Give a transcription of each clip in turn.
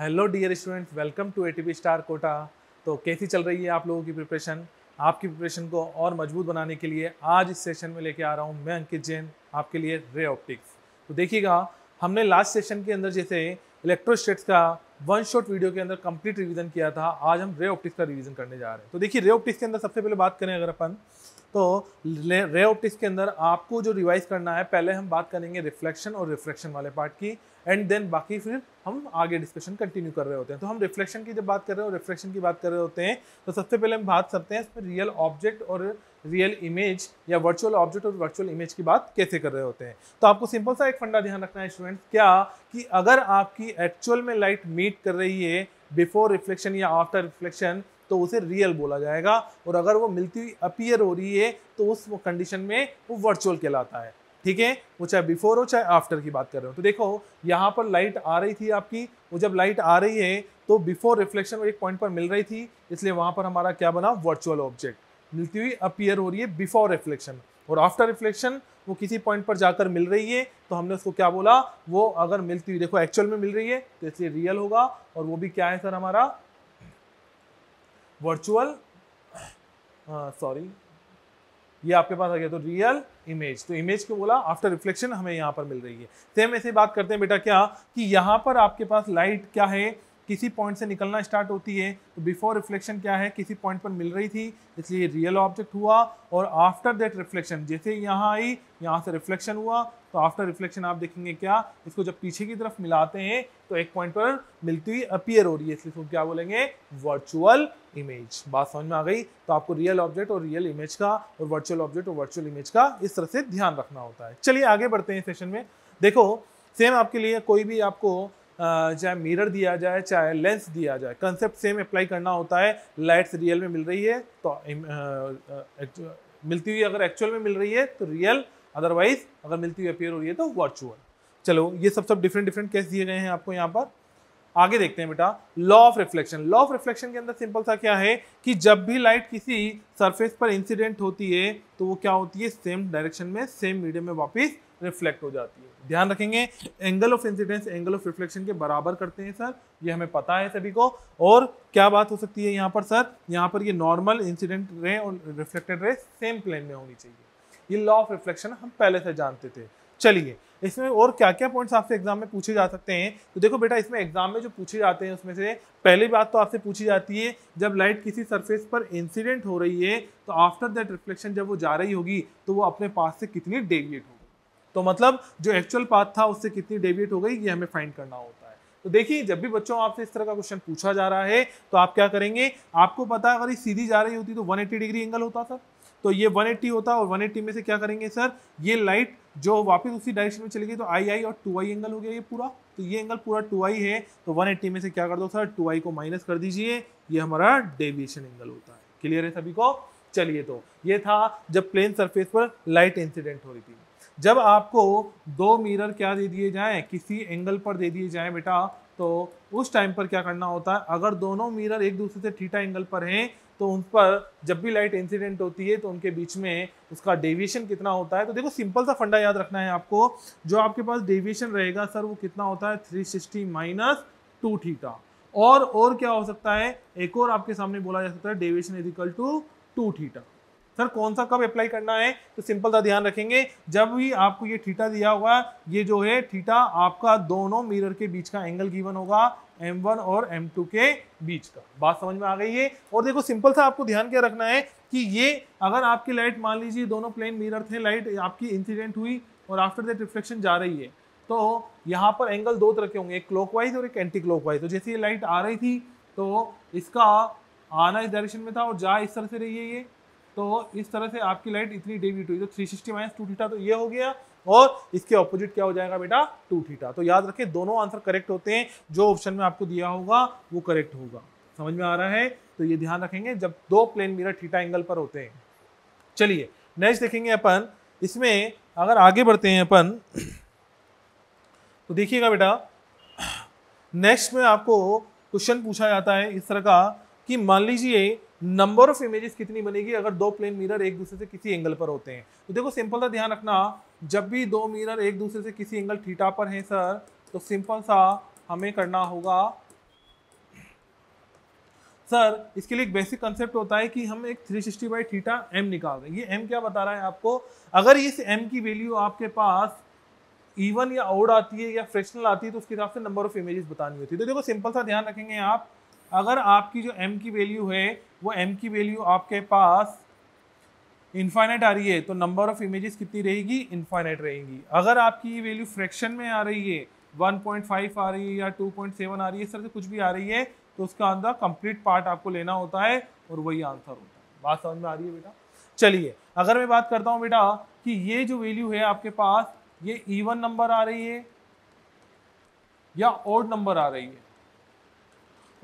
Hello dear student welcome to A star Kota तो कैसी चल रही है आप लोगों की प्रिपरेशन आपकी प्रिपरेशन को और मजबूत बनाने के लिए आज इस सेशन में लेके आ रहा हूँ मैं अंकित जैन आपके लिए रे ऑप्टिक्स तो देखिएगा हमने लास्ट सेशन के अंदर जैसे इलेक्ट्रोस्टेट्स का वन शॉट वीडियो के अंदर कंप्लीट रिवीजन किया था आज हम रे ऑप्टिक्स का रिवीजन करने जा रहे हैं तो देखिए रे ऑप्टिक्स के अंदर सबसे पहले बात करें अगर अपन तो रे ऑप्टिक्स के अंदर आपको जो रिवाइज करना है पहले हम बात करेंगे रिफ्लेक्शन और रिफ्लेक्शन वाले पार्ट की एंड देन बाकी फिर हम आगे डिस्कशन कंटिन्यू कर रहे होते हैं तो हम रिफ्लेक्शन की जब बात कर रहे हो रिफ्लेक्शन की बात कर रहे होते हैं तो सबसे पहले हम बात करते हैं इसमें रियल ऑब्जेक्ट और रियल इमेज या वर्चुअल ऑब्जेक्ट और वर्चुअल इमेज की बात कैसे कर रहे होते हैं तो आपको सिंपल सा एक फंडा ध्यान रखना है स्टूडेंट्स क्या कि अगर आपकी एक्चुअल में लाइट मीट कर रही है बिफोर रिफ्लेक्शन या आफ्टर रिफ्लेक्शन तो उसे रियल बोला जाएगा और अगर वो मिलती हुई अपीयर हो रही है तो उस कंडीशन में वो वर्चुअल कहलाता है ठीक है वो चाहे बिफोर हो चाहे आफ्टर की बात कर रहे हो तो देखो यहाँ पर लाइट आ रही थी आपकी वो जब लाइट आ रही है तो बिफोर रिफ्लेक्शन एक पॉइंट पर मिल रही थी इसलिए वहाँ पर हमारा क्या बना वर्चुअल ऑब्जेक्ट मिलती हुई अपीयर हो रही है बिफोर रिफ्लेक्शन और आफ्टर रिफ्लेक्शन वो किसी पॉइंट पर जाकर मिल रही है तो हमने उसको क्या बोला वो अगर मिलती हुई देखो एक्चुअल में मिल रही है तो इसलिए रियल होगा और वो भी क्या है सर हमारा वर्चुअल सॉरी uh, ये आपके पास आ गया तो रियल इमेज तो इमेज को बोला आफ्टर रिफ्लेक्शन हमें यहाँ पर मिल रही है सेम तो ऐसे बात करते हैं बेटा क्या कि यहाँ पर आपके पास लाइट क्या है किसी पॉइंट से निकलना स्टार्ट होती है तो बिफोर रिफ्लेक्शन क्या है किसी पॉइंट पर मिल रही थी इसलिए रियल ऑब्जेक्ट हुआ और आफ्टर दैट रिफ्लेक्शन जैसे यहाँ आई यहाँ से रिफ्लेक्शन हुआ तो आफ्टर रिफ्लेक्शन आप देखेंगे क्या इसको जब पीछे की तरफ मिलाते हैं तो एक पॉइंट पर मिलती हुई अपियर हो रही है इसलिए इसको क्या बोलेंगे वर्चुअल इमेज बात समझ में आ गई तो आपको रियल ऑब्जेक्ट और रियल इमेज का और वर्चुअल ऑब्जेक्ट और वर्चुअल इमेज का इस तरह से ध्यान रखना होता है चलिए आगे बढ़ते हैं सेशन में देखो सेम आपके लिए कोई भी आपको चाहे मिरर दिया जाए चाहे लेंस दिया जाए कंसेप्ट सेम अप्लाई करना होता है लाइट्स रियल में मिल रही है तो आ, मिलती हुई अगर एक्चुअल में मिल रही है तो रियल अदरवाइज अगर मिलती हुई अपेयर हो रही है तो वर्चुअल चलो ये सब सब डिफरेंट डिफरेंट केस दिए गए हैं आपको यहाँ पर आगे देखते हैं बेटा law of reflection law of reflection के अंदर सिंपल सा क्या है कि जब भी लाइट किसी सरफेस पर इंसिडेंट होती है तो वो क्या होती है सेम डायरेक्शन में सेम मीडियम में वापस रिफ्लेक्ट हो जाती है ध्यान रखेंगे angle of incidence angle of reflection के बराबर करते हैं सर ये हमें पता है सभी को और क्या बात हो सकती है यहाँ पर सर यहाँ पर ये नॉर्मल इंसिडेंट रे और रिफ्लेक्टेड रे सेम प्लेन में होनी चाहिए ये लॉ ऑफ रिफ्लेक्शन हम पहले से जानते थे चलिए इसमें और क्या क्या पॉइंट्स आपसे एग्जाम में पूछे जा सकते हैं तो देखो बेटा इसमें एग्जाम में जो पूछे जाते हैं उसमें से पहली बात तो आपसे पूछी जाती है जब लाइट किसी सरफेस पर इंसिडेंट हो रही है तो आफ्टर दैट रिफ्लेक्शन जब वो जा रही होगी तो वो अपने पास से कितनी डेविएट होगी तो मतलब जो एक्चुअल पाथ था उससे कितनी डेविएट हो गई ये हमें फाइंड करना होता है तो देखिए जब भी बच्चों आपसे इस तरह का क्वेश्चन पूछा जा रहा है तो आप क्या करेंगे आपको पता है अगर ये सीधी जा रही होती तो 180 डिग्री एंगल होता सर तो ये 180 होता और 180 में से क्या करेंगे सर ये लाइट जो वापस उसी डायरेक्शन में चली गई तो आई आई और टू आई एंगल हो गया ये पूरा तो ये एंगल पूरा टू आई है तो एट्टी में से क्या कर दो सर टू आई को माइनस कर दीजिए ये हमारा डेविएशन एंगल होता है क्लियर है सभी को चलिए तो ये था जब प्लेन सरफेस पर लाइट इंसिडेंट हो रही थी जब आपको दो मिरर क्या दे दिए जाएं किसी एंगल पर दे दिए जाएं बेटा तो उस टाइम पर क्या करना होता है अगर दोनों मिरर एक दूसरे से थीटा एंगल पर हैं तो उन पर जब भी लाइट इंसिडेंट होती है तो उनके बीच में उसका डेविएशन कितना होता है तो देखो सिंपल सा फंडा याद रखना है आपको जो आपके पास डेविएशन रहेगा सर वो कितना होता है three sixty minus two theta और और क्या हो सकता है एक और आपके सामने बोला जा सकता है deviation is equal to two theta sir कौन सा कब अप्लाई करना है तो सिंपल सा ध्यान रखेंगे जब भी आपको ये थीटा दिया होगा ये जो है थीटा आपका दोनों मिरर के बीच का एंगल गिवन होगा M1 और M2 के बीच का बात समझ में आ गई है और देखो सिंपल सा आपको ध्यान क्या रखना है कि ये अगर आपकी लाइट मान लीजिए दोनों प्लेन मिरर थे लाइट आपकी इंसिडेंट हुई और आफ्टर दैट रिफ्लेक्शन जा रही है तो यहाँ पर एंगल दो तरह के होंगे एक क्लॉकवाइज और एक एंटी क्लॉकवाइज तो जैसे ये लाइट आ रही थी तो इसका आना इस डायरेक्शन में था और जा इस तरह से रही है ये तो इस तरह से आपकी लाइट इतनी डे डी टू तो three sixty minus two theta तो ये हो गया और इसके ऑपोजिट क्या हो जाएगा बेटा टू थीटा तो याद रखें दोनों आंसर करेक्ट होते हैं जो ऑप्शन में आपको दिया होगा वो करेक्ट होगा समझ में आ रहा है तो ये ध्यान रखेंगे जब दो प्लेन मिरर थीटा एंगल पर होते हैं चलिए नेक्स्ट देखेंगे अपन इसमें अगर आगे बढ़ते हैं अपन तो देखिएगा बेटा नेक्स्ट में आपको क्वेश्चन पूछा जाता है इस तरह का कि मान लीजिए नंबर ऑफ इमेजेस कितनी बनेगी अगर दो प्लेन मिरर एक दूसरे से किसी एंगल पर होते हैं तो देखो सिंपल सा ध्यान रखना जब भी दो मिरर एक दूसरे से किसी एंगल थीटा पर हैं सर तो सिंपल सा हमें करना होगा सर इसके लिए एक बेसिक कंसेप्ट होता है कि हम एक 360 सिक्सटी बाई थीटा एम निकाल हैं ये एम क्या बता रहा है आपको अगर इस एम की वैल्यू आपके पास इवन या आउट आती है या फ्रैक्शनल आती है तो उसके हिसाब से नंबर ऑफ इमेजेस बतानी होती है तो देखो सिंपल सा ध्यान रखेंगे आप अगर आपकी जो m की वैल्यू है वो m की वैल्यू आपके पास इन्फाइनाइट आ रही है तो नंबर ऑफ इमेजेस कितनी रहेगी इन्फाइनाइट रहेंगी अगर आपकी ये वैल्यू फ्रैक्शन में आ रही है 1.5 आ रही है या 2.7 आ रही है इस तरह से कुछ भी आ रही है तो उसका आंसर कंप्लीट पार्ट आपको लेना होता है और वही आंसर होता है बात समझ में आ रही है बेटा चलिए अगर मैं बात करता हूँ बेटा कि ये जो वैल्यू है आपके पास ये ईवन नंबर आ रही है या ओड नंबर आ रही है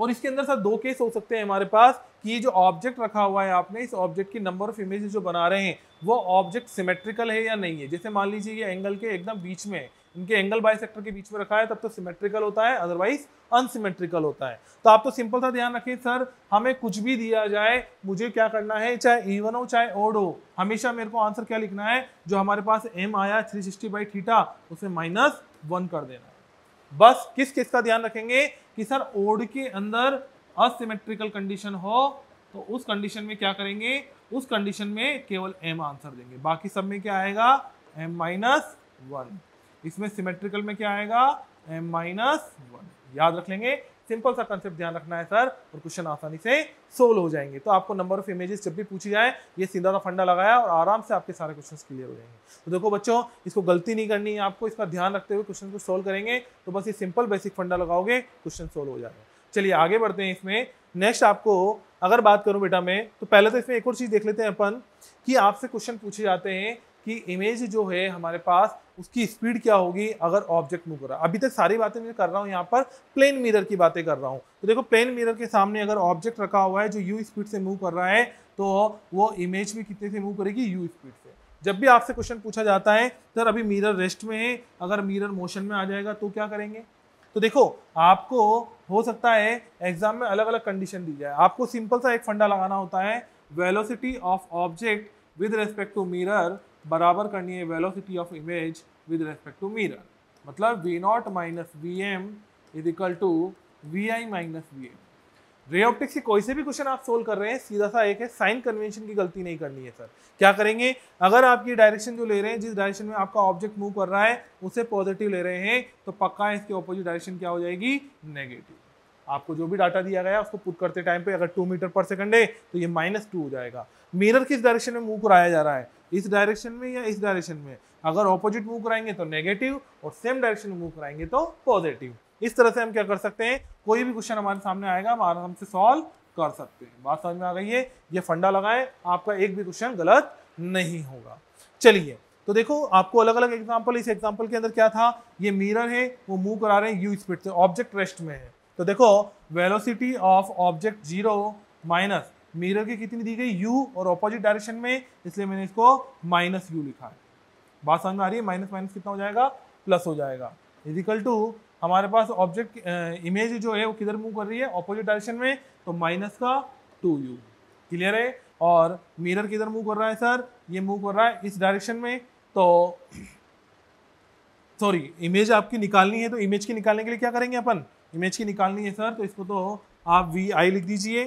और इसके अंदर सर दो केस हो सकते हैं हमारे पास कि ये जो ऑब्जेक्ट रखा हुआ है आपने इस ऑब्जेक्ट की नंबर ऑफ इमेजेस जो बना रहे हैं वो ऑब्जेक्ट सिमेट्रिकल है या नहीं है जैसे मान लीजिए ये एंगल के एकदम बीच में है इनके एंगल बाई के बीच में रखा है तब तो सिमेट्रिकल होता है अदरवाइज अनसिमेट्रिकल होता है तो आप तो सिंपल सा ध्यान रखें सर हमें कुछ भी दिया जाए मुझे क्या करना है चाहे इवन हो चाहे ओड हो हमेशा मेरे को आंसर क्या लिखना है जो हमारे पास एम आया थ्री सिक्सटी बाई थीटा उसे माइनस वन कर देना है बस किस किस का ध्यान रखेंगे कि सर ओड के अंदर असिमेट्रिकल कंडीशन हो तो उस कंडीशन में क्या करेंगे उस कंडीशन में केवल एम आंसर देंगे बाकी सब में क्या आएगा एम माइनस वन इसमें सिमेट्रिकल में क्या आएगा एम माइनस वन याद रख लेंगे सिंपल सा कंसेप्ट ध्यान रखना है सर और क्वेश्चन आसानी से सोल्व हो जाएंगे तो आपको नंबर ऑफ इमेजेस जब भी पूछी जाए ये सीधा सा फंडा लगाया और आराम से आपके सारे क्वेश्चन क्लियर हो जाएंगे तो देखो बच्चों इसको गलती नहीं करनी है आपको इसका ध्यान रखते हुए क्वेश्चन को सोल्व करेंगे तो बस ये सिंपल बेसिक फंडा लगाओगे क्वेश्चन सोल्व हो जाएगा चलिए आगे बढ़ते हैं इसमें नेक्स्ट आपको अगर बात करूँ बेटा मैं तो पहले तो इसमें एक और चीज़ देख लेते हैं अपन कि आपसे क्वेश्चन पूछे जाते हैं कि इमेज जो है हमारे पास उसकी स्पीड क्या होगी अगर ऑब्जेक्ट मूव कर रहा है अभी तक सारी बातें मैं कर रहा हूँ यहाँ पर प्लेन मिरर की बातें कर रहा हूँ तो देखो प्लेन मिरर के सामने अगर ऑब्जेक्ट रखा हुआ है जो यू स्पीड से मूव कर रहा है तो वो इमेज भी कितने से मूव करेगी यू स्पीड से जब भी आपसे क्वेश्चन पूछा जाता है सर अभी मिरर रेस्ट में है अगर मिरर मोशन में आ जाएगा तो क्या करेंगे तो देखो आपको हो सकता है एग्जाम में अलग अलग कंडीशन दी जाए आपको सिंपल सा एक फंडा लगाना होता है velocity of object with respect to mirror बराबर करनी है velocity of image with respect to mirror मतलब V naught minus V M is equal to V I minus V M ray optics से कोई से भी क्वेश्चन आप सोल्व कर रहे हैं सीधा सा एक है साइन कन्वेंशन की गलती नहीं करनी है सर क्या करेंगे अगर आप ये डायरेक्शन जो ले रहे हैं जिस डायरेक्शन में आपका ऑब्जेक्ट मूव कर रहा है उसे पॉजिटिव ले रहे हैं तो पक्का है इसके ऑपोजिट डायरेक्शन क्या हो जाएगी नेगेटिव आपको जो भी डाटा दिया गया उसको पुट करते टाइम पे अगर टू मीटर पर सेकंड है तो ये माइनस टू हो जाएगा मिरर किस डायरेक्शन में मूव कराया जा रहा है इस डायरेक्शन में या इस डायरेक्शन में अगर ऑपोजिट मूव कराएंगे तो नेगेटिव और सेम डायरेक्शन में मूव कराएंगे तो पॉजिटिव इस तरह से हम क्या कर सकते हैं कोई भी क्वेश्चन हमारे सामने आएगा हम आराम से सॉल्व कर सकते हैं बात समझ में आ गई है ये फंडा लगाएं आपका एक भी क्वेश्चन गलत नहीं होगा चलिए तो देखो आपको अलग अलग एग्जाम्पल इस एग्जाम्पल के अंदर क्या था ये मिरर है वो मूव करा रहे हैं यू स्पीड से ऑब्जेक्ट रेस्ट में है तो देखो velocity of object zero minus mirror की कितनी दी गई यू और ऑपोजिट डायरेक्शन में इसलिए मैंने इसको माइनस यू लिखा है बात समझ में आ रही है माइनस माइनस कितना हो जाएगा प्लस हो जाएगा इजिकल टू हमारे पास ऑब्जेक्ट इमेज जो है वो किधर मूव कर रही है ऑपोजिट डायरेक्शन में तो माइनस का टू यू क्लियर है और मिरर किधर मूव कर रहा है सर ये मूव कर रहा है इस डायरेक्शन में तो सॉरी इमेज आपकी निकालनी है तो इमेज की निकालने के लिए क्या करेंगे अपन इमेज की निकालनी है सर तो इसको तो आप वी आई लिख दीजिए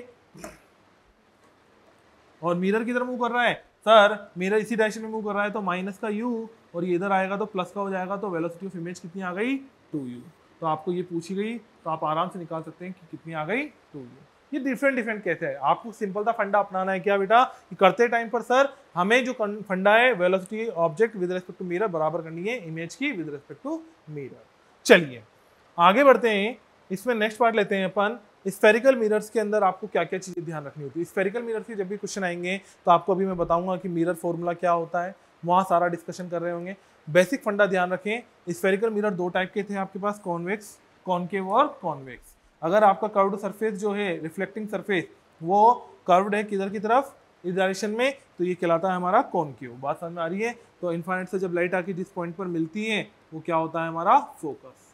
और मिरर किधर मूव कर रहा है सर मिरर इसी डायरेक्शन में मूव कर रहा है तो माइनस का यू और ये इधर आएगा तो प्लस का हो जाएगा तो वेलोसिटी ऑफ इमेज कितनी आ गई टू यू तो आपको ये पूछी गई तो आप आराम से निकाल सकते हैं कि कितनी आ गई टू यू ये डिफरेंट डिफरेंट कैसे है आपको सिंपल था फंडा अपनाना है क्या बेटा कि करते टाइम पर सर हमें जो फंडा है velocity object with respect to mirror बराबर करनी है इमेज की विद रेस्पेक्ट टू मिरर चलिए आगे बढ़ते हैं इसमें नेक्स्ट पार्ट लेते हैं अपन स्फेरिकल मिरर्स के अंदर आपको क्या क्या चीज़ें ध्यान रखनी होती है स्फेरिकल मिरर्स के जब भी क्वेश्चन आएंगे तो आपको अभी मैं बताऊंगा कि मिरर फॉर्मूला क्या होता है वहाँ सारा डिस्कशन कर रहे होंगे बेसिक फंडा ध्यान रखें स्फेरिकल मिरर दो टाइप के थे आपके पास कॉन्वेक्स कॉन्केव और कॉन्वेक्स अगर आपका कर्व्ड सरफेस जो है रिफ्लेक्टिंग सरफेस वो कर्व्ड है किधर की तरफ इस डायरेक्शन में तो ये कहलाता है हमारा कॉन्केव बात समझ में आ रही है तो इन्फाइनेट से जब लाइट आके जिस पॉइंट पर मिलती है वो क्या होता है हमारा फोकस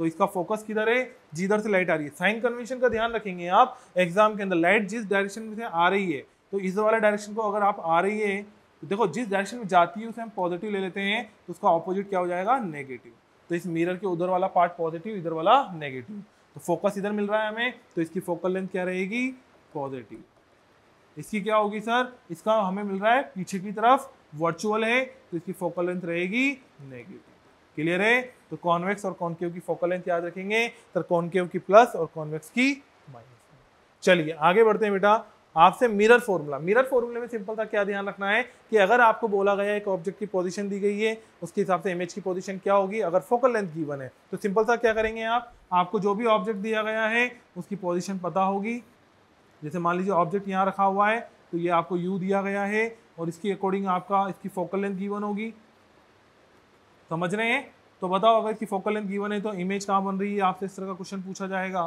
तो इसका फोकस किधर है जिधर से लाइट आ रही है साइन कन्वेंशन का ध्यान रखेंगे आप एग्जाम के अंदर लाइट जिस डायरेक्शन में से आ रही है तो इस वाले डायरेक्शन को अगर आप आ रही है तो देखो जिस डायरेक्शन में जाती है उसे हम पॉजिटिव ले लेते हैं तो उसका ऑपोजिट क्या हो जाएगा नेगेटिव तो इस मिरर के उधर वाला पार्ट पॉजिटिव इधर वाला नेगेटिव तो फोकस इधर मिल रहा है हमें तो इसकी फोकल लेंथ क्या रहेगी पॉजिटिव इसकी क्या होगी सर इसका हमें मिल रहा है पीछे की तरफ वर्चुअल है तो इसकी फोकल लेंथ रहेगी नेगेटिव क्लियर है तो कॉन्वेक्स और कॉन्केव की फोकल लेंथ याद रखेंगे तो कॉन्केव की प्लस और कॉन्वेक्स की माइनस चलिए आगे बढ़ते हैं बेटा आपसे मिरर फॉर्मूला मिरर फॉर्मूले में सिंपल था क्या ध्यान रखना है कि अगर आपको बोला गया है कि ऑब्जेक्ट की पोजीशन दी गई है उसके हिसाब से इमेज की पोजीशन क्या होगी अगर फोकल लेंथ गिवन है तो सिंपल था क्या करेंगे आप आपको जो भी ऑब्जेक्ट दिया गया है उसकी पोजीशन पता होगी जैसे मान लीजिए ऑब्जेक्ट यहाँ रखा हुआ है तो ये आपको यू दिया गया है और इसकी अकॉर्डिंग आपका इसकी फोकल लेंथ गीवन होगी समझ रहे हैं तो बताओ अगर इसकी फोकल लेंथ गिवन है तो इमेज कहाँ बन रही है आपसे इस तरह का क्वेश्चन पूछा जाएगा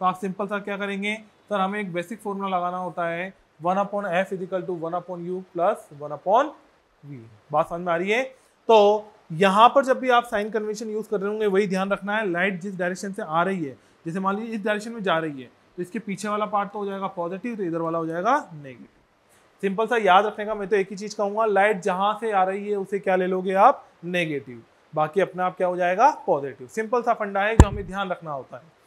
तो आप सिंपल सा क्या करेंगे सर हमें एक बेसिक फॉर्मूला लगाना होता है one upon F equal to one upon U plus one upon V बात समझ में आ रही है तो यहाँ पर जब भी आप साइन कन्वेंशन यूज़ कर रहे होंगे वही ध्यान रखना है लाइट जिस डायरेक्शन से आ रही है जैसे मान लीजिए इस डायरेक्शन में जा रही है तो इसके पीछे वाला पार्ट तो हो जाएगा पॉजिटिव तो इधर वाला हो जाएगा नेगेटिव सिंपल सा याद रखने का मैं तो एक ही चीज़ कहूंगा लाइट जहां से आ रही है उसे क्या ले लोगे आप नेगेटिव बाकी अपने आप क्या हो जाएगा पॉजिटिव सिंपल सा फंडा है जो हमें ध्यान रखना होता है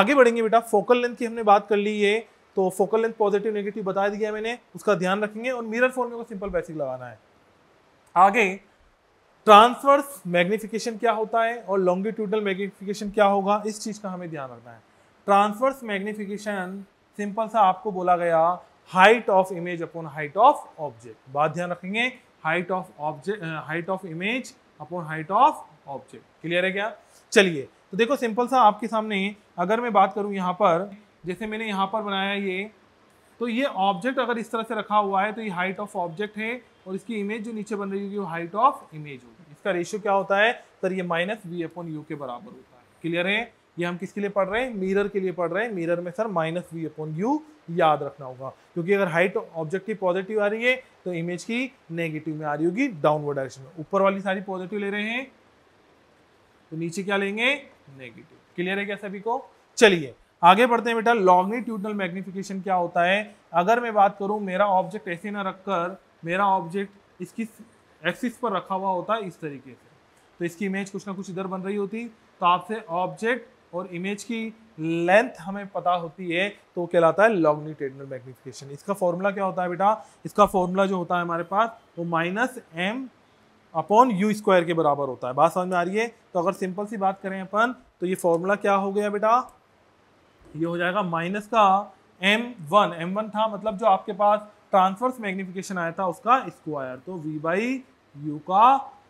आगे बढ़ेंगे बेटा फोकल लेंथ की हमने बात कर ली है तो फोकल लेंथ पॉजिटिव नेगेटिव बता दिया मैंने उसका ध्यान रखेंगे और मिरर फॉर्मूले में सिंपल बेसिक लगाना है आगे ट्रांसवर्स मैग्निफिकेशन क्या होता है और लॉन्गिट्यूडल मैग्निफिकेशन क्या होगा इस चीज़ का हमें ध्यान रखना है ट्रांसवर्स मैग्निफिकेशन सिंपल सा आपको बोला गया height of image upon height of object बात ध्यान रखेंगे height of object height of image upon height of object clear है क्या चलिए तो देखो सिंपल सा आपके सामने अगर मैं बात करूँ यहाँ पर जैसे मैंने यहाँ पर बनाया ये तो ये ऑब्जेक्ट अगर इस तरह से रखा हुआ है तो ये हाइट ऑफ ऑब्जेक्ट है और इसकी इमेज जो नीचे बन रही है वो हाइट ऑफ इमेज होगी इसका रेशियो क्या होता है सर ये माइनस वी अपॉन यू के बराबर होता है क्लियर है ये हम किसके लिए पढ़ रहे हैं मिरर के लिए पढ़ रहे हैं मिरर में sir minus V upon U याद रखना होगा क्योंकि अगर हाइट ऑब्जेक्ट की पॉजिटिव आ रही है तो इमेज की नेगेटिव में आ रही होगी डाउनवर्ड डायरेक्शन में ऊपर वाली सारी पॉजिटिव ले रहे हैं तो नीचे क्या लेंगे नेगेटिव क्लियर है क्या सभी को चलिए आगे बढ़ते हैं बेटा लॉन्गिट्यूडनल मैग्निफिकेशन क्या होता है अगर मैं बात करूं मेरा ऑब्जेक्ट ऐसे ना रखकर मेरा ऑब्जेक्ट इसकी एक्सिस पर रखा हुआ होता है इस तरीके से तो इसकी इमेज कुछ ना कुछ इधर बन रही होती तो आपसे ऑब्जेक्ट और इमेज की लेंथ हमें पता होती है तो कहलाता है लॉग्निटेडनल मैग्निफिकेशन इसका फॉर्मूला क्या होता है बेटा इसका फॉर्मूला जो होता है हमारे पास वो minus M upon U square के बराबर होता है बात समझ में आ रही है तो अगर सिंपल सी बात करें अपन तो ये फॉर्मूला क्या हो गया बेटा ये हो जाएगा माइनस का एम वन एम वन था मतलब जो आपके पास ट्रांसफर्स मैग्निफिकेशन आया था उसका स्क्वायर तो वी बाई यू का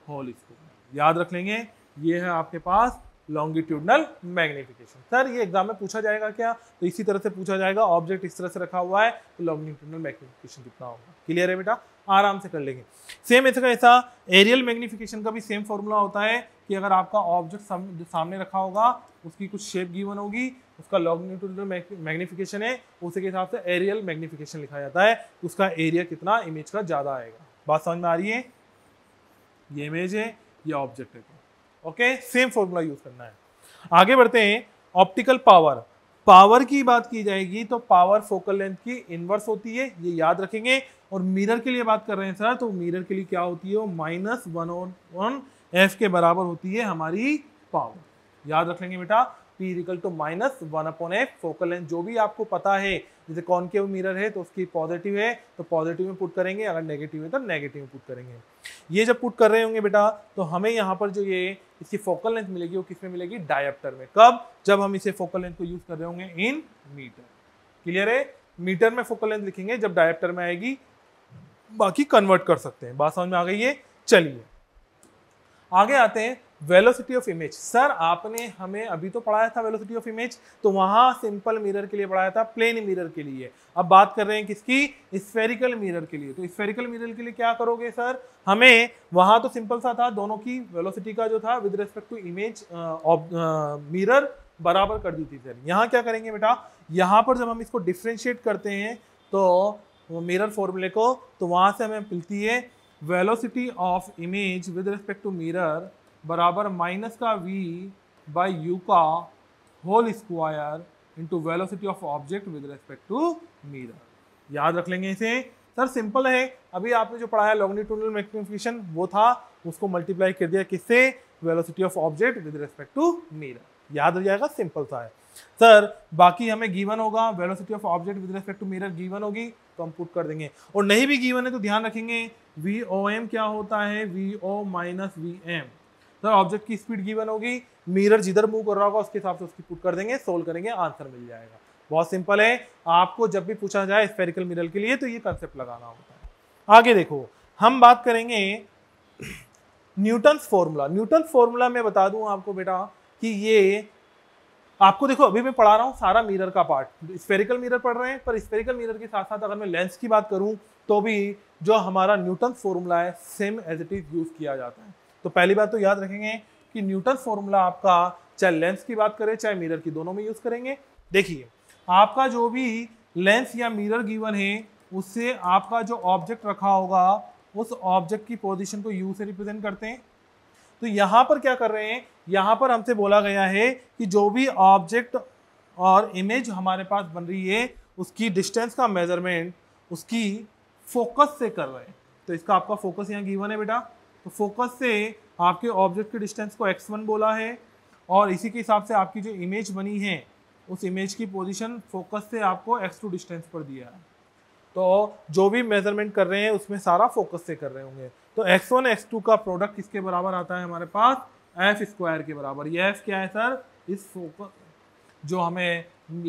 होल स्क्वायर याद रख लेंगे ये है आपके पास लॉन्गिट्यूडनल मैग्निफिकेशन सर ये एग्जाम में पूछा जाएगा क्या तो इसी तरह से पूछा जाएगा ऑब्जेक्ट इस तरह से रखा हुआ है तो लॉन्गिट्यूडनल मैग्निफिकेशन कितना होगा क्लियर है बेटा आराम से कर लेंगे सेम ऐसे का ऐसा एरियल मैग्निफिकेशन का भी सेम फॉर्मूला होता है कि अगर आपका ऑब्जेक्ट साम, जो सामने रखा होगा उसकी कुछ शेप गिवन होगी उसका लॉन्गिट्यूडनल मैग्निफिकेशन है उसी के हिसाब से एरियल मैग्निफिकेशन लिखा जाता है उसका एरिया कितना इमेज का ज़्यादा आएगा बात समझ में आ रही है ये इमेज है ये ऑब्जेक्ट है ओके सेम फॉर्मूला यूज करना है आगे बढ़ते हैं ऑप्टिकल पावर पावर की बात की जाएगी तो पावर फोकल लेंथ की इनवर्स होती है ये याद रखेंगे और मिरर के लिए बात कर रहे हैं सर तो मिरर के लिए क्या होती है minus one on one F के बराबर होती है हमारी पावर याद रख लेंगे बेटा equal to minus one upon F focal length जो भी आपको पता है जैसे के मिरर है तो उसकी पॉजिटिव है तो पॉजिटिव में पुट करेंगे अगर नेगेटिव है तो नेगेटिव में पुट करेंगे ये जब पुट कर रहे होंगे बेटा तो हमें यहाँ पर जो ये इसकी फोकल लेंथ मिलेगी वो किस में मिलेगी डायप्टर में कब जब हम इसे फोकल लेंथ को यूज कर रहे होंगे इन मीटर क्लियर है मीटर में फोकल लेंथ लिखेंगे जब डायप्टर में आएगी बाकी कन्वर्ट कर सकते हैं बात समझ में आ गई है चलिए आगे आते हैं वेलोसिटी ऑफ इमेज सर आपने हमें अभी तो पढ़ाया था वेलोसिटी ऑफ इमेज तो वहां सिंपल मिरर के लिए पढ़ाया था प्लेन मिरर के लिए अब बात कर रहे हैं किसकी स्फेरिकल मिरर के लिए तो स्फेरिकल मिरर के लिए क्या करोगे सर हमें वहां तो सिंपल सा था दोनों की वेलोसिटी का जो था with respect to image mirror बराबर कर दी थी सर यहाँ क्या करेंगे बेटा यहाँ पर जब हम इसको डिफ्रेंशिएट करते हैं तो मिरर फॉर्मूले को तो वहां से हमें मिलती है velocity of image with respect to mirror बराबर माइनस का वी बाई यू का whole square into velocity of object with respect to mirror याद रख लेंगे इसे सर सिंपल है अभी आपने जो पढ़ाया टूनल मैग्निफिकेशन वो था उसको मल्टीप्लाई कर दिया किससे velocity of object with respect to mirror याद हो जाएगा सिंपल सा है सर बाकी हमें गिवन होगा velocity of object with respect to mirror given होगी तो हम पुट कर देंगे और नहीं भी गिवन है तो ध्यान रखेंगे वी ओ एम क्या होता है V O minus V M sir तो ऑब्जेक्ट की स्पीड गिवन होगी मिरर जिधर मूव कर रहा होगा उसके हिसाब से उसकी पुट कर देंगे सोल्व करेंगे आंसर मिल जाएगा बहुत सिंपल है आपको जब भी पूछा जाए स्पेरिकल मिरर के लिए तो ये कंसेप्ट लगाना होता है आगे देखो हम बात करेंगे न्यूटन फॉर्मूला न्यूटन फॉर्मूला मैं बता दूं आपको बेटा कि ये आपको देखो अभी मैं पढ़ा रहा हूँ सारा मिरर का पार्ट स्पेरिकल मिरर पढ़ रहे हैं पर स्पेरिकल मिरर के साथ साथ अगर मैं लेंस की बात करूँ तो भी जो हमारा न्यूटन फॉर्मूला है same as it is use किया जाता है तो पहली बात तो याद रखेंगे कि न्यूटन फॉर्मूला आपका चाहे लेंस की बात करें चाहे मिरर की दोनों में यूज करेंगे देखिए आपका जो भी लेंस या मिरर गिवन है उससे आपका जो ऑब्जेक्ट रखा होगा उस ऑब्जेक्ट की पोजिशन को यू से रिप्रेजेंट करते हैं तो यहाँ पर क्या कर रहे हैं यहाँ पर हमसे बोला गया है कि जो भी ऑब्जेक्ट और इमेज हमारे पास बन रही है उसकी डिस्टेंस का मेजरमेंट उसकी फोकस से कर रहे हैं तो इसका आपका फोकस यहाँ गिवन है बेटा तो फोकस से आपके ऑब्जेक्ट के डिस्टेंस को एक्स वन बोला है और इसी के हिसाब से आपकी जो इमेज बनी है उस इमेज की पोजीशन फोकस से आपको एक्स टू डिस्टेंस पर दिया है तो जो भी मेजरमेंट कर रहे हैं उसमें सारा फोकस से कर रहे होंगे तो एक्स वन एक्स टू का प्रोडक्ट किसके बराबर आता है हमारे पास एफ स्क्वायर के बराबर ये एफ क्या है सर इस फोकस जो हमें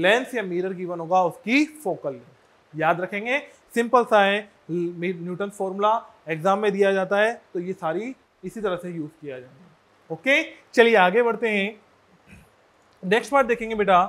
लेंस या मिरर गिवन होगा उसकी फोकल याद रखेंगे सिंपल सा है न्यूटन फॉर्मूला एग्ज़ाम में दिया जाता है तो ये सारी इसी तरह से यूज़ किया जाता है ओके चलिए आगे बढ़ते हैं नेक्स्ट पार्ट देखेंगे बेटा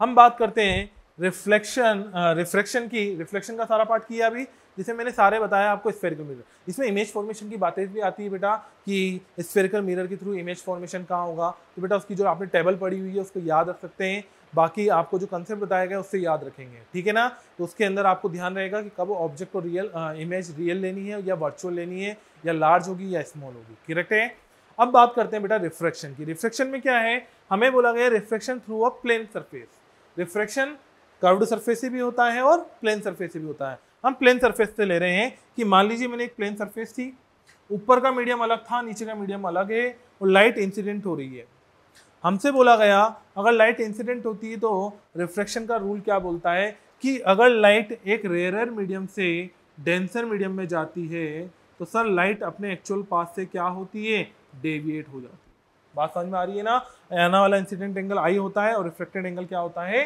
हम बात करते हैं रिफ्लेक्शन रिफ्लेक्शन की रिफ्लेक्शन का सारा पार्ट किया अभी जिसे मैंने सारे बताया आपको स्फेरिकल मिरर इसमें इमेज फॉर्मेशन की बातें भी आती है बेटा कि स्फेरिकल मिरर के थ्रू इमेज फॉर्मेशन कहाँ होगा तो बेटा उसकी जो आपने टेबल पढ़ी हुई है उसको याद रख सकते हैं बाकी आपको जो कंसेप्ट बताया गया उससे याद रखेंगे ठीक है ना तो उसके अंदर आपको ध्यान रहेगा कि कब ऑब्जेक्ट को रियल इमेज रियल लेनी है या वर्चुअल लेनी है या लार्ज होगी या स्मॉल होगी करेक्ट है अब बात करते हैं बेटा रिफ्रेक्शन की रिफ्रेक्शन में क्या है हमें बोला गया refraction through a plane surface refraction curved surface से भी होता है और प्लेन सरफेस से भी होता है हम प्लेन सरफेस से ले रहे हैं कि मान लीजिए मैंने एक प्लेन सरफेस थी ऊपर का मीडियम अलग था नीचे का मीडियम अलग है और लाइट इंसिडेंट हो रही है हमसे बोला गया अगर लाइट इंसिडेंट होती है तो रिफ्रैक्शन का रूल क्या बोलता है कि अगर लाइट एक रेयर मीडियम से डेंसर मीडियम में जाती है तो सर लाइट अपने एक्चुअल पास से क्या होती है डेविएट हो जाती है बात समझ में आ रही है ना आना वाला इंसिडेंट एंगल आई होता है और रिफ्रेक्टेड एंगल क्या होता है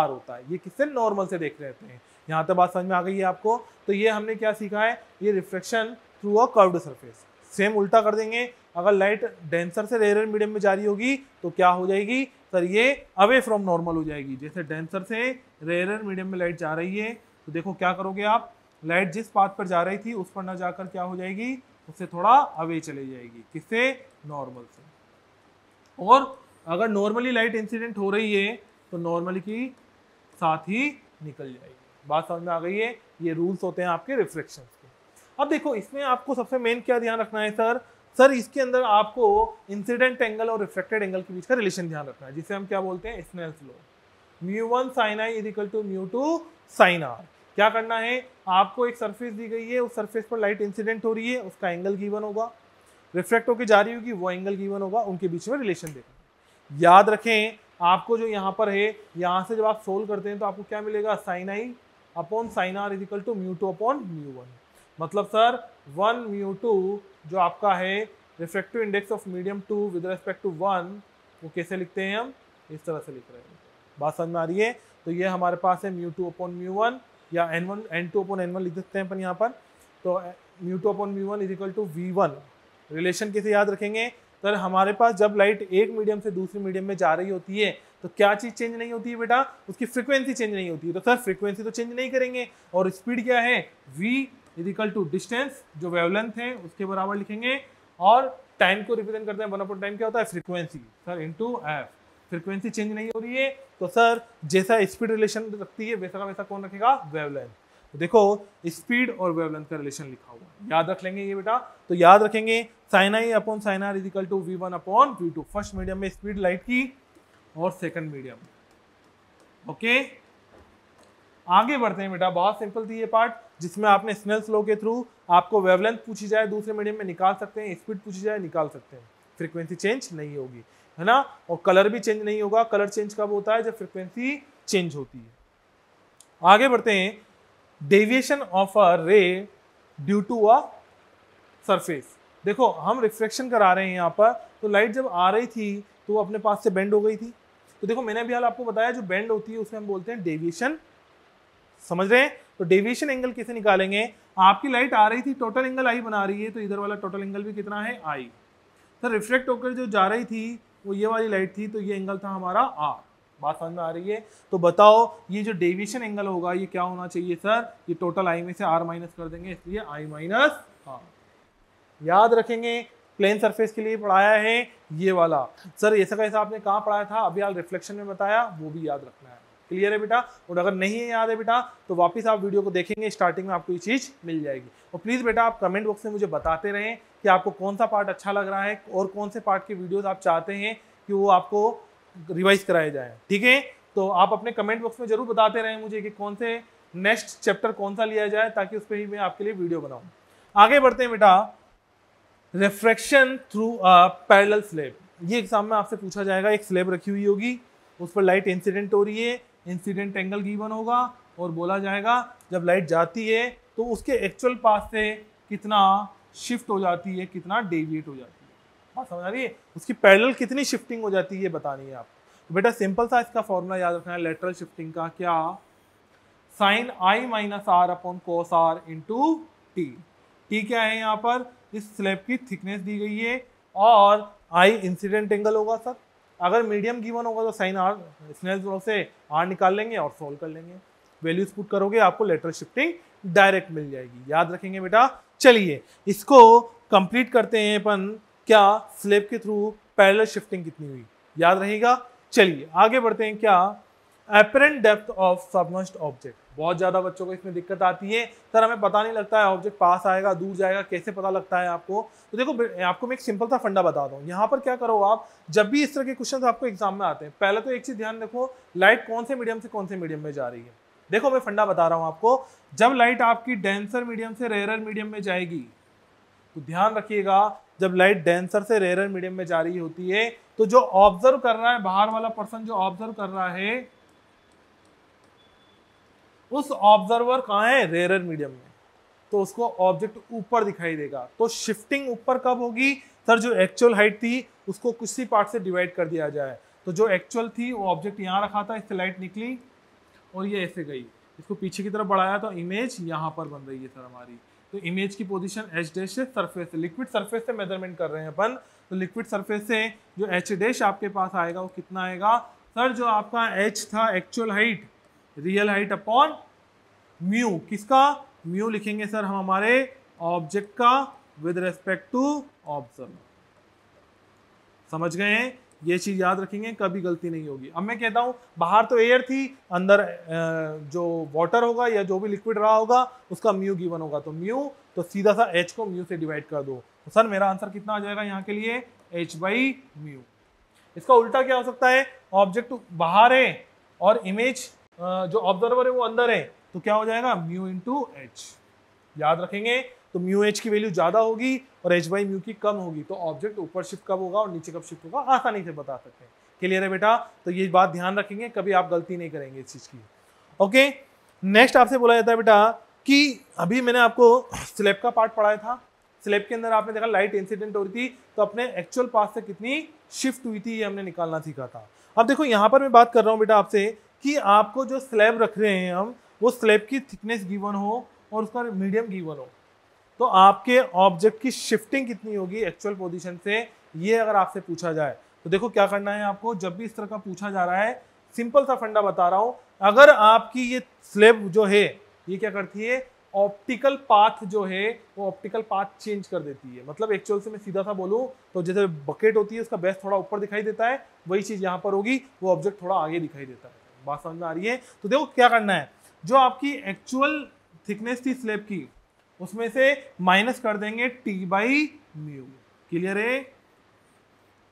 आर होता है ये किससे नॉर्मल से देख रहे हैं यहाँ तक बात समझ में आ गई है आपको तो ये हमने क्या सीखा है ये refraction through a curved surface same उल्टा कर देंगे अगर लाइट डेंसर से रेयर मीडियम में जारी होगी तो क्या हो जाएगी सर ये अवे फ्रॉम नॉर्मल हो जाएगी जैसे डेंसर से रेयर मीडियम में लाइट जा रही है तो देखो क्या करोगे आप लाइट जिस पाथ पर जा रही थी उस पर ना जाकर क्या हो जाएगी उससे थोड़ा अवे चले जाएगी किससे नॉर्मल से और अगर नॉर्मली लाइट इंसिडेंट हो रही है तो नॉर्मल की साथ ही निकल जाएगी बात समझ में आ गई है ये रूल्स होते हैं आपके रिफ्लेक्शन अब देखो इसमें आपको सबसे मेन क्या ध्यान रखना है सर सर इसके अंदर आपको इंसिडेंट एंगल और रिफ्लेक्टेड एंगल के बीच का रिलेशन ध्यान रखना है जिसे हम क्या बोलते हैं Snell law mu one sine i is equal to mu two sine r क्या करना है आपको एक सरफेस दी गई है उस सरफेस पर लाइट इंसिडेंट हो रही है उसका एंगल गिवन होगा रिफ्लेक्ट होकर जा रही होगी वो एंगल गिवन होगा उनके बीच में रिलेशन देखना याद रखें आपको जो यहाँ पर है यहाँ से जब आप सोल्व करते हैं तो आपको क्या मिलेगा sine i upon sine r is equal to mu two upon mu one मतलब सर वन म्यू टू जो आपका है refractive index of medium two with respect to one वो कैसे लिखते हैं हम इस तरह से लिख रहे हैं बात समझ में आ रही है तो ये हमारे पास है mu two upon mu one या n one n two upon n one लिख सकते हैं अपन यहाँ पर तो mu two upon mu one is equal to v one relation कैसे याद रखेंगे सर हमारे पास जब लाइट एक मीडियम से दूसरे मीडियम में जा रही होती है तो क्या चीज़ चेंज नहीं होती है बेटा उसकी फ्रिक्वेंसी चेंज नहीं होती है तो सर फ्रिक्वेंसी तो चेंज नहीं करेंगे और स्पीड क्या है v is equal to distance जो वेवलेंथ है उसके बराबर लिखेंगे और टाइम को रिप्रेजेंट करते हैं वन अपॉइंट टाइम क्या होता है frequency sir into f frequency change नहीं हो रही है तो सर जैसा स्पीड रिलेशन रखती है वैसा का वैसा कौन रखेगा वेवलेंथ तो देखो स्पीड और वेवलेंथ का रिलेशन लिखा हुआ है याद रख लेंगे ये बेटा तो याद रखेंगे sine i upon sine r equal to v one upon v two first medium में स्पीड लाइट की और सेकंड मीडियम ओके okay? आगे बढ़ते हैं बेटा बहुत सिंपल थी ये पार्ट जिसमें आपने स्नेल स्लो के थ्रू आपको वेवलेंथ पूछी जाए दूसरे मीडियम में निकाल सकते हैं स्पीड पूछी जाए निकाल सकते हैं फ्रिक्वेंसी चेंज नहीं होगी है ना और कलर भी चेंज नहीं होगा कलर चेंज कब होता है जब फ्रिक्वेंसी चेंज होती है आगे बढ़ते हैं डेविएशन ऑफ अ रे ड्यू टू अ सरफेस देखो हम रिफ्लेक्शन करा रहे हैं यहाँ पर तो लाइट जब आ रही थी तो वो अपने पास से बेंड हो गई थी तो देखो मैंने अभी हाल आपको बताया जो बेंड होती है उसमें हम बोलते हैं डेविएशन समझ रहे हैं तो डेविएशन एंगल कैसे निकालेंगे आपकी लाइट आ रही थी टोटल एंगल आई बना रही है तो इधर वाला टोटल एंगल भी कितना है आई सर रिफ्लेक्ट होकर जो जा रही थी वो ये वाली लाइट थी तो ये एंगल था हमारा आर बात समझ में आ रही है तो बताओ ये जो डेविएशन एंगल होगा ये क्या होना चाहिए सर ये टोटल आई में से आर माइनस कर देंगे इसलिए आई माइनस आर याद रखेंगे प्लेन सरफेस के लिए पढ़ाया है ये वाला सर ऐसा कैसा आपने कहाँ पढ़ाया था अभी हाल रिफ्लेक्शन में बताया वो भी याद रखना है क्लियर है बेटा और अगर नहीं है याद है बेटा तो वापस आप वीडियो को देखेंगे स्टार्टिंग में आपको ये चीज़ मिल जाएगी और प्लीज़ बेटा आप कमेंट बॉक्स में मुझे बताते रहें कि आपको कौन सा पार्ट अच्छा लग रहा है और कौन से पार्ट के वीडियोज़ आप चाहते हैं कि वो आपको रिवाइज कराए जाए ठीक है तो आप अपने कमेंट बॉक्स में जरूर बताते रहें मुझे कि कौन से नेक्स्ट चैप्टर कौन सा लिया जाए ताकि उस पर ही मैं आपके लिए वीडियो बनाऊँ आगे बढ़ते हैं बेटा रिफ्रेक्शन थ्रू पैरल स्लेब ये एग्जाम में आपसे पूछा जाएगा एक स्लेब रखी हुई होगी उस पर लाइट इंसिडेंट हो रही है इंसिडेंट एंगल गिवन होगा और बोला जाएगा जब लाइट जाती है तो उसके एक्चुअल पास से कितना शिफ्ट हो जाती है कितना डेविएट हो जाती है बात समझ आ रही है उसकी पैरेलल कितनी शिफ्टिंग हो जाती है ये बतानी है आपको तो बेटा सिंपल सा इसका फॉर्मूला याद रखना है लेटरल शिफ्टिंग का क्या sine i minus r upon cos r into t t क्या है यहाँ पर इस स्लैब की थिकनेस दी गई है और आई इंसिडेंट एंगल होगा सर अगर मीडियम गिवन होगा तो साइन आर स्नेल्स से आर निकाल लेंगे और सॉल्व कर लेंगे वैल्यूज पुट करोगे आपको लेटर शिफ्टिंग डायरेक्ट मिल जाएगी याद रखेंगे बेटा चलिए इसको कंप्लीट करते हैं अपन क्या स्लेब के थ्रू पैरेलल शिफ्टिंग कितनी हुई याद रहेगा चलिए आगे बढ़ते हैं क्या apparent depth of submerged object बहुत ज़्यादा बच्चों को इसमें दिक्कत आती है सर हमें पता नहीं लगता है ऑब्जेक्ट पास आएगा दूर जाएगा कैसे पता लगता है आपको तो देखो आपको मैं एक सिंपल सा फंडा बता दूँ यहाँ पर क्या करो आप जब भी इस तरह के क्वेश्चन आपको एग्जाम में आते हैं पहले तो एक चीज़ ध्यान रखो लाइट कौन से मीडियम से कौन से मीडियम में जा रही है देखो मैं फंडा बता रहा हूँ आपको जब लाइट आपकी डेंसर मीडियम से रेयर मीडियम में जाएगी तो ध्यान रखिएगा जब लाइट डेंसर से रेरर मीडियम में जा रही होती है तो जो ऑब्जर्व कर रहा है बाहर वाला पर्सन जो ऑब्जर्व कर रहा है उस ऑब्जर्वर कहाँ है रेयर मीडियम में तो उसको ऑब्जेक्ट ऊपर दिखाई देगा तो शिफ्टिंग ऊपर कब होगी सर जो एक्चुअल हाइट थी उसको किसी पार्ट से डिवाइड कर दिया जाए तो जो एक्चुअल थी वो ऑब्जेक्ट यहाँ रखा था इससे लाइट निकली और ये ऐसे गई इसको पीछे की तरफ बढ़ाया तो इमेज यहाँ पर बन रही है सर हमारी तो इमेज की पोजिशन एच डैश से सरफेस से लिक्विड सरफेस से मेजरमेंट कर रहे हैं अपन तो लिक्विड सरफेस से जो एच डैश आपके पास आएगा वो कितना आएगा सर जो आपका एच था actual height real height upon mu किसका म्यू लिखेंगे सर हम हमारे ऑब्जेक्ट का विद रेस्पेक्ट टू ऑब्जर्व समझ गए हैं ये चीज याद रखेंगे कभी गलती नहीं होगी अब मैं कहता हूं बाहर तो एयर थी अंदर जो वाटर होगा या जो भी लिक्विड रहा होगा उसका म्यू गिवन होगा तो म्यू तो सीधा सा एच को म्यू से डिवाइड कर दो तो सर मेरा आंसर कितना आ जाएगा यहाँ के लिए एच बाई म्यू इसका उल्टा क्या हो सकता है ऑब्जेक्ट बाहर है और इमेज जो ऑब्जर्वर है वो अंदर है तो क्या हो जाएगा म्यू इन टू एच याद रखेंगे तो म्यू एच की वैल्यू ज़्यादा होगी और एच बाई म्यू की कम होगी तो ऑब्जेक्ट ऊपर शिफ्ट कब होगा और नीचे कब शिफ्ट होगा आसानी से बता सकते हैं क्लियर है बेटा तो ये बात ध्यान रखेंगे कभी आप गलती नहीं करेंगे इस चीज़ की ओके नेक्स्ट आपसे बोला जाता है बेटा कि अभी मैंने आपको स्लेब का पार्ट पढ़ाया था स्लेब के अंदर आपने देखा लाइट इंसिडेंट हो रही थी तो अपने एक्चुअल पास से कितनी शिफ्ट हुई थी ये हमने निकालना सीखा था अब देखो यहाँ पर मैं बात कर रहा हूँ बेटा आपसे कि आपको जो स्लैब रख रहे हैं हम वो स्लैब की थिकनेस गिवन हो और उसका मीडियम गिवन हो तो आपके ऑब्जेक्ट की शिफ्टिंग कितनी होगी एक्चुअल पोजीशन से ये अगर आपसे पूछा जाए तो देखो क्या करना है आपको जब भी इस तरह का पूछा जा रहा है सिंपल सा फंडा बता रहा हूँ अगर आपकी ये स्लेब जो है ये क्या करती है ऑप्टिकल पाथ जो है वो ऑप्टिकल पाथ चेंज कर देती है मतलब एक्चुअल से मैं सीधा सा बोलूँ तो जैसे बकेट होती है उसका बेस थोड़ा ऊपर दिखाई देता है वही चीज़ यहाँ पर होगी वो ऑब्जेक्ट थोड़ा आगे दिखाई देता है बात समझ में आ रही है तो देखो क्या करना है जो आपकी एक्चुअल थिकनेस थी स्लेब की उसमें से माइनस कर देंगे टी बाई म्यू क्लियर है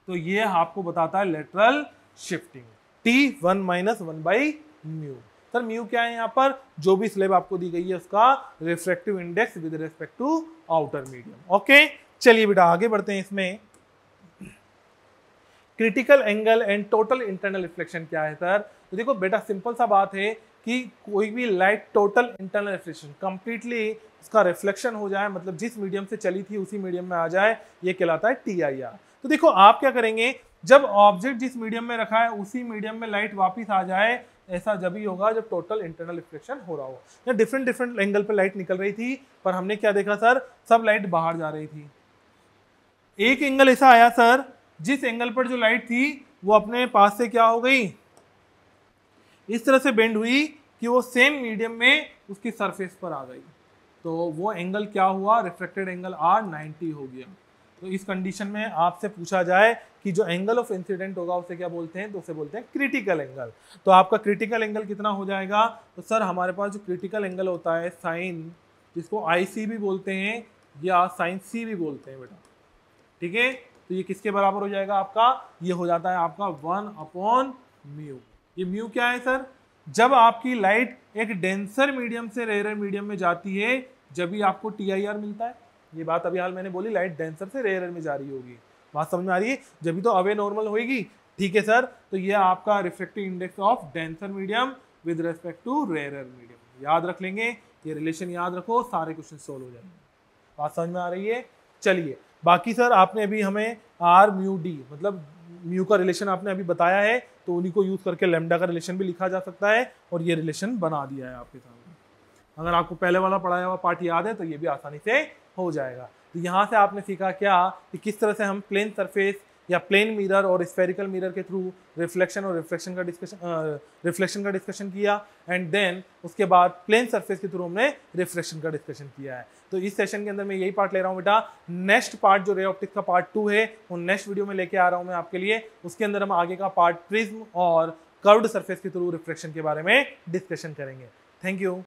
तो ये आपको बताता है lateral shifting t one minus one by mu sir mu क्या है यहाँ पर जो भी स्लेब आपको दी गई है उसका refractive index with respect to outer medium okay चलिए बेटा आगे बढ़ते हैं इसमें critical angle and total internal reflection क्या है सर तो देखो बेटा सिंपल सा बात है कि कोई भी light total internal reflection completely उसका रिफ्लेक्शन हो जाए मतलब जिस मीडियम से चली थी उसी मीडियम में आ जाए ये कहलाता है टी तो देखो आप क्या करेंगे जब ऑब्जेक्ट जिस मीडियम में रखा है उसी मीडियम में लाइट वापस आ जाए ऐसा जब ही होगा जब टोटल इंटरनल रिफ्लेक्शन हो रहा हो या डिफरेंट डिफरेंट एंगल पर लाइट निकल रही थी पर हमने क्या देखा सर सब लाइट बाहर जा रही थी एक एंगल ऐसा आया सर जिस एंगल पर जो लाइट थी वो अपने पास से क्या हो गई इस तरह से बेंड हुई कि वो सेम मीडियम में उसकी सरफेस पर आ गई तो वो एंगल क्या हुआ रिफ्लेक्टेड एंगल आर 90 हो गया तो इस कंडीशन में आपसे पूछा जाए कि जो एंगल ऑफ इंसिडेंट होगा उसे क्या बोलते हैं तो उसे बोलते हैं क्रिटिकल एंगल तो आपका क्रिटिकल एंगल कितना हो जाएगा तो सर हमारे पास जो क्रिटिकल एंगल होता है साइन जिसको आई भी बोलते हैं या साइन सी भी बोलते हैं बेटा ठीक है तो ये किसके बराबर हो जाएगा आपका ये हो जाता है आपका वन अपॉन म्यू ये म्यू क्या है सर जब आपकी लाइट एक डेंसर मीडियम से रेयर मीडियम में जाती है जब भी आपको टी मिलता है ये बात अभी हाल मैंने बोली लाइट डेंसर से रेयर में जा रही होगी बात समझ में आ रही है जब भी तो अवे नॉर्मल होगी ठीक है सर तो ये आपका reflective index of denser medium with respect to rare medium याद रख लेंगे ये रिलेशन याद रखो सारे क्वेश्चन सोल्व हो जाएंगे बात समझ में आ रही है चलिए बाकी सर आपने अभी हमें आर म्यू डी मतलब म्यू का रिलेशन आपने अभी बताया है तो उन्हीं को यूज़ करके लेमडा का रिलेशन भी लिखा जा सकता है और ये रिलेशन बना दिया है आपके सामने अगर आपको पहले वाला पढ़ाया हुआ पार्ट याद है तो ये भी आसानी से हो जाएगा तो यहाँ से आपने सीखा क्या कि किस तरह से हम प्लेन सरफेस या प्लेन मिरर और स्पेरिकल मिरर के थ्रू रिफ्लेक्शन और रिफ्लेक्शन का डिस्कशन रिफ्लेक्शन का डिस्कशन किया एंड देन उसके बाद प्लेन सरफेस के थ्रू हमने रिफ्लेक्शन का डिस्कशन किया है तो इस सेशन के अंदर मैं यही पार्ट ले रहा हूँ बेटा नेक्स्ट पार्ट जो रे ऑप्टिक्स का पार्ट टू है वो नेक्स्ट वीडियो में लेके आ रहा हूँ मैं आपके लिए उसके अंदर हम आगे का पार्ट प्रिज्म और कर्व्ड सरफेस के थ्रू रिफ्लेक्शन के बारे में डिस्कशन करेंगे थैंक यू